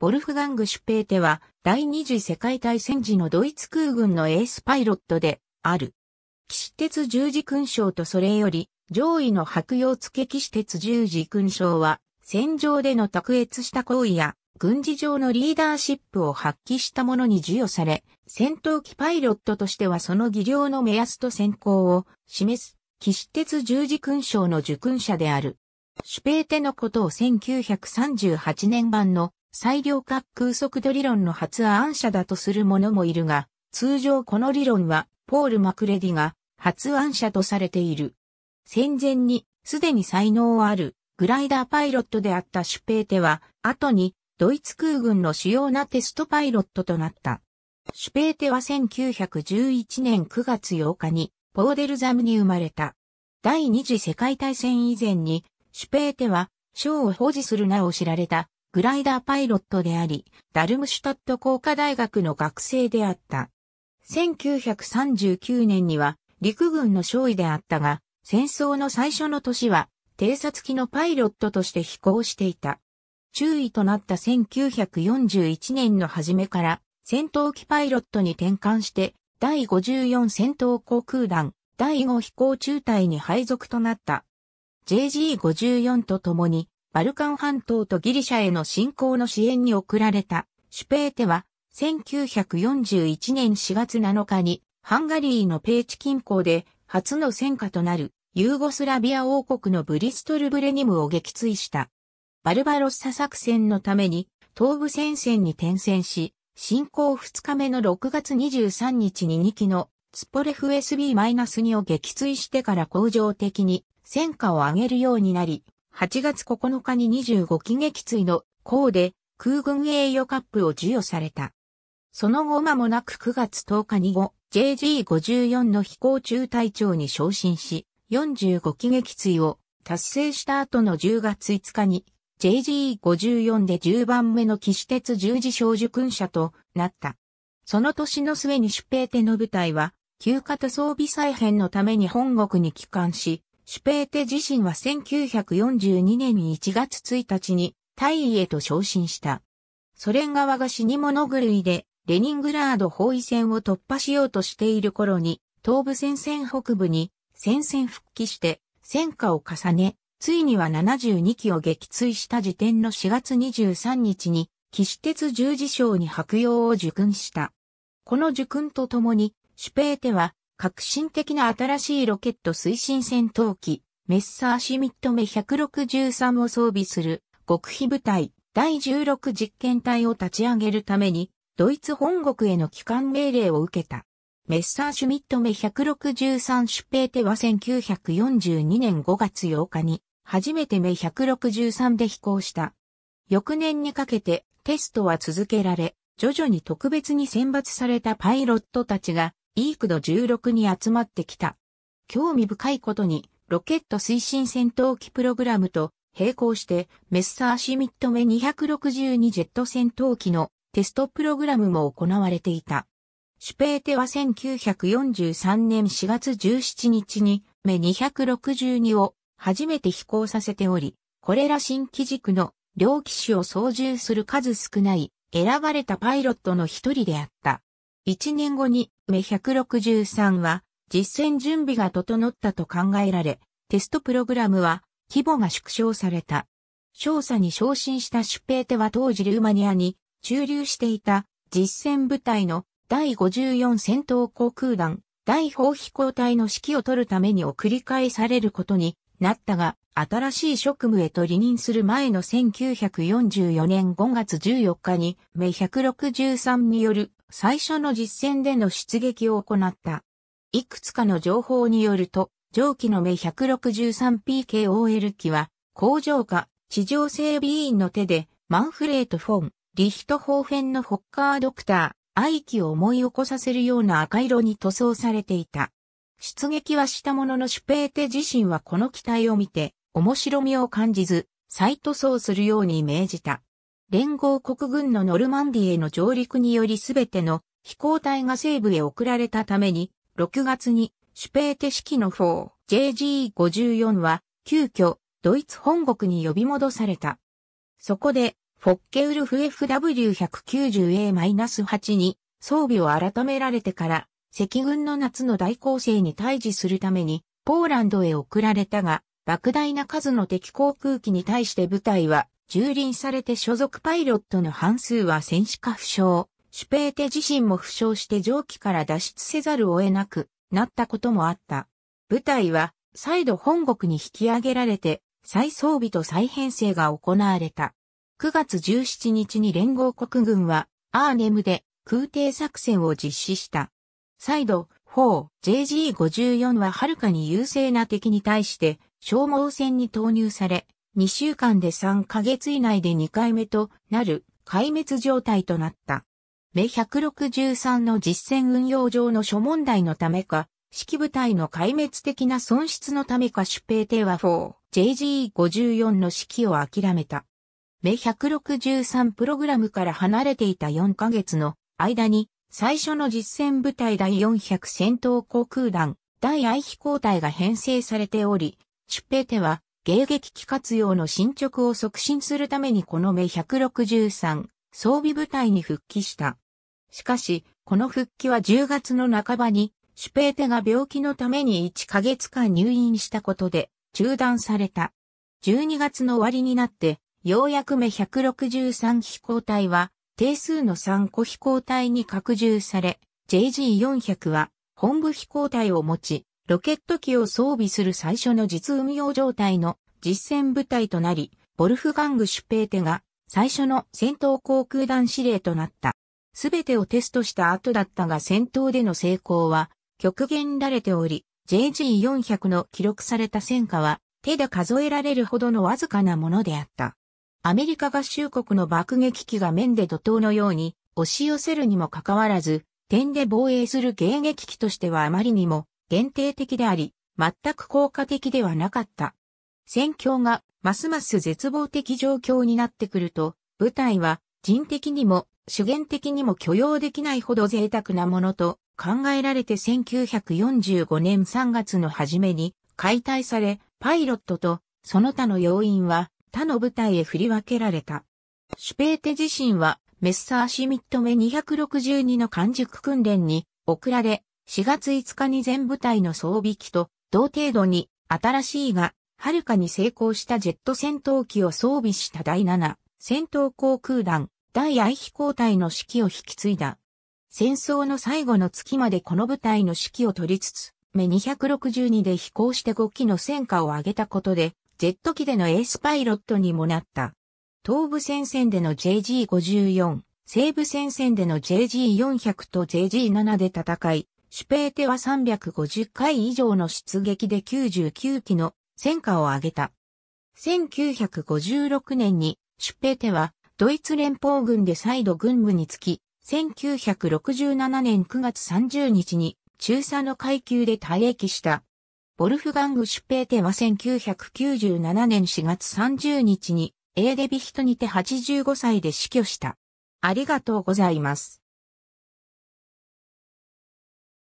ボルフガング・シュペーテは第二次世界大戦時のドイツ空軍のエースパイロットである。騎士鉄十字勲章とそれより上位の白洋付騎士鉄十字勲章は戦場での卓越した行為や軍事上のリーダーシップを発揮した者に授与され、戦闘機パイロットとしてはその技量の目安と選考を示す、騎士鉄十字勲章の受勲者である。シュペーテのことを1938年版の最良滑空速度理論の発案者だとする者もいるが、通常この理論は、ポール・マクレディが発案者とされている。戦前に、すでに才能ある、グライダーパイロットであったシュペーテは、後に、ドイツ空軍の主要なテストパイロットとなった。シュペーテは1911年9月8日に、ポーデルザムに生まれた。第二次世界大戦以前に、シュペーテは、賞を保持する名を知られたグライダーパイロットであり、ダルムシュタット工科大学の学生であった。1939年には陸軍の少尉であったが、戦争の最初の年は偵察機のパイロットとして飛行していた。中尉となった1941年の初めから戦闘機パイロットに転換して第54戦闘航空団第5飛行中隊に配属となった。JG54 と共にバルカン半島とギリシャへの侵攻の支援に送られたシュペーテは、1941年4月7日にハンガリーのペーチ近郊で初の戦果となるユーゴスラビア王国のブリストルブレニムを撃墜した。バルバロッサ作戦のために東部戦線に転戦し、侵攻2日目の6月23日に2機のスポレフ SB-2 を撃墜してから恒常的に戦果を上げるようになり、8月9日に25機撃墜の功で空軍栄誉カップを授与された。その後間もなく9月10日に後、JG54 の飛行中隊長に昇進し、45機撃墜を達成した後の10月5日に、JG54 で10番目の騎士鉄十字小受訓者となった。その年の末に出兵手の部隊は、旧型装備再編のために本国に帰還し、シュペーテ自身は1942年1月1日に大位へと昇進した。ソ連側が死に物狂いでレニングラード包囲戦を突破しようとしている頃に東部戦線北部に戦線復帰して戦果を重ね、ついには72機を撃墜した時点の4月23日に騎士鉄十字章に白用を受訓した。この受訓とともにシュペーテは革新的な新しいロケット推進戦闘機、メッサーシミット目163を装備する極秘部隊第16実験隊を立ち上げるために、ドイツ本国への帰還命令を受けた。メッサーシュミット目163シュペーテは1942年5月8日に、初めて目163で飛行した。翌年にかけてテストは続けられ、徐々に特別に選抜されたパイロットたちがイークド16に集まってきた。興味深いことに、ロケット推進戦闘機プログラムと並行して、メッサーシミット目262ジェット戦闘機のテストプログラムも行われていた。シュペーテは1943年4月17日に、目262を初めて飛行させており、これら新機軸の両機種を操縦する数少ない選ばれたパイロットの一人であった。1年後に目163は実戦準備が整ったと考えられ、テストプログラムは規模が縮小された。少佐に昇進した出兵手は当時ルーマニアに駐留していた実戦部隊の第54戦闘航空団、第砲飛行隊の指揮を取るために送り返されることになったが、新しい職務へと離任する前の1944年5月14日に、メ163による最初の実戦での出撃を行った。いくつかの情報によると、上記の目 163PKOL 機は、工場下、地上整備員の手で、マンフレート・フォン、リヒト・ホーフェンのホッカー・ドクター、愛機を思い起こさせるような赤色に塗装されていた。出撃はしたもののシュペーテ自身はこの機体を見て、面白みを感じず、再塗装するように命じた。連合国軍のノルマンディへの上陸によりすべての飛行隊が西部へ送られたために、6月にシュペーテ式の 4JG54 は急遽ドイツ本国に呼び戻された。そこで、フォッケウルフ FW190A-8 に装備を改められてから、赤軍の夏の大攻勢に対峙するために、ポーランドへ送られたが、莫大な数の敵航空機に対して部隊は蹂躙されて所属パイロットの半数は戦死か負傷、シュペーテ自身も負傷して蒸気から脱出せざるを得なくなったこともあった。部隊は再度本国に引き上げられて再装備と再編成が行われた。9月17日に連合国軍はアーネムで空挺作戦を実施した。再度、4 JG54 ははるかに優勢な敵に対して消耗戦に投入され、2週間で3ヶ月以内で2回目となる壊滅状態となった。目163の実戦運用上の諸問題のためか、指揮部隊の壊滅的な損失のためか出兵手は 4JGE54 の指揮を諦めた。目163プログラムから離れていた4ヶ月の間に、最初の実戦部隊第400戦闘航空団、第愛飛行隊が編成されており、出兵手は迎撃機活用の進捗を促進するためにこの目163装備部隊に復帰した。しかし、この復帰は10月の半ばに、シュペーテが病気のために1ヶ月間入院したことで中断された。12月の終わりになって、ようやく目163飛行隊は、定数の3個飛行隊に拡充され、JG400 は本部飛行隊を持ち、ロケット機を装備する最初の実運用状態の実戦部隊となり、ボルフガング・シュペーテが最初の戦闘航空団司令となった。すべてをテストした後だったが戦闘での成功は極限られており、JG400 の記録された戦果は手で数えられるほどのわずかなものであった。アメリカ合衆国の爆撃機が面で怒涛のように押し寄せるにもかかわらず、点で防衛する迎撃機としてはあまりにも限定的であり、全く効果的ではなかった。戦況がますます絶望的状況になってくると、部隊は人的にも主元的にも許容できないほど贅沢なものと考えられて1945年3月の初めに解体され、パイロットとその他の要員は他の部隊へ振り分けられた。シュペーテ自身はメッサーシミット目262の完熟訓練に送られ、4月5日に全部隊の装備機と同程度に新しいが、はるかに成功したジェット戦闘機を装備した第7戦闘航空団第愛飛行隊の指揮を引き継いだ。戦争の最後の月までこの部隊の指揮を取りつつ、目262で飛行して5機の戦果を上げたことで、ジェット機でのエースパイロットにもなった。東部戦線での JG54、西部戦線での JG400 と JG7 で戦い、シュペーテは350回以上の出撃で99機の戦果を上げた。1956年にシュペーテはドイツ連邦軍で再度軍務につき、1967年9月30日に中佐の階級で退役した。ボルフガング・シュペーテは1997年4月30日にエーデビヒトにて85歳で死去した。ありがとうございます。